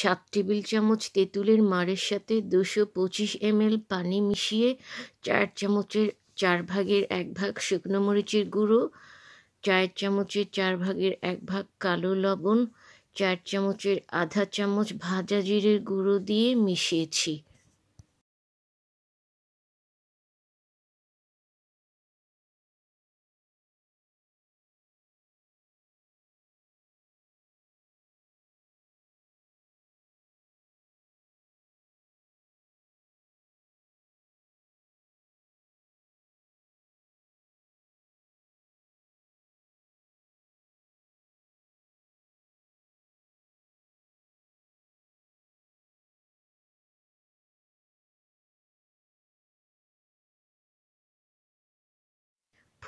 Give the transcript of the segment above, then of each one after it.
সাত টেবিল চামচ তেঁতুলের মাড়ের সাথে দুশো পঁচিশ এমএল পানি মিশিয়ে চার চামচের চার ভাগের এক ভাগ শুকনো মরিচের গুঁড়ো চার চামচের চার ভাগের এক ভাগ কালো লবণ চার চামচের আধা চামচ ভাজা জিরের গুঁড়ো দিয়ে মিশিয়েছি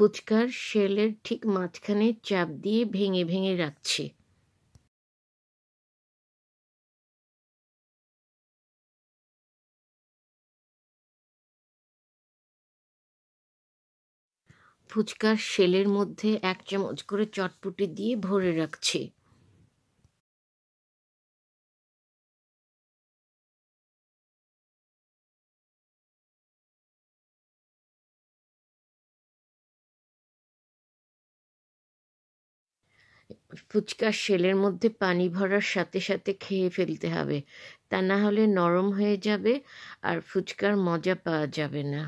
ফুচকার শেলের ঠিক মাঝখানে চাপ দিয়ে ভেঙে ভেঙে রাখছি ফুচকার শেলের মধ্যে এক চামচ করে চটপুটি দিয়ে ভরে রাখছি ফুচকার শেলের মধ্যে পানি ভরার সাথে সাথে খেয়ে ফেলতে হবে তা না হলে নরম হয়ে যাবে আর ফুচকার মজা পাওয়া যাবে না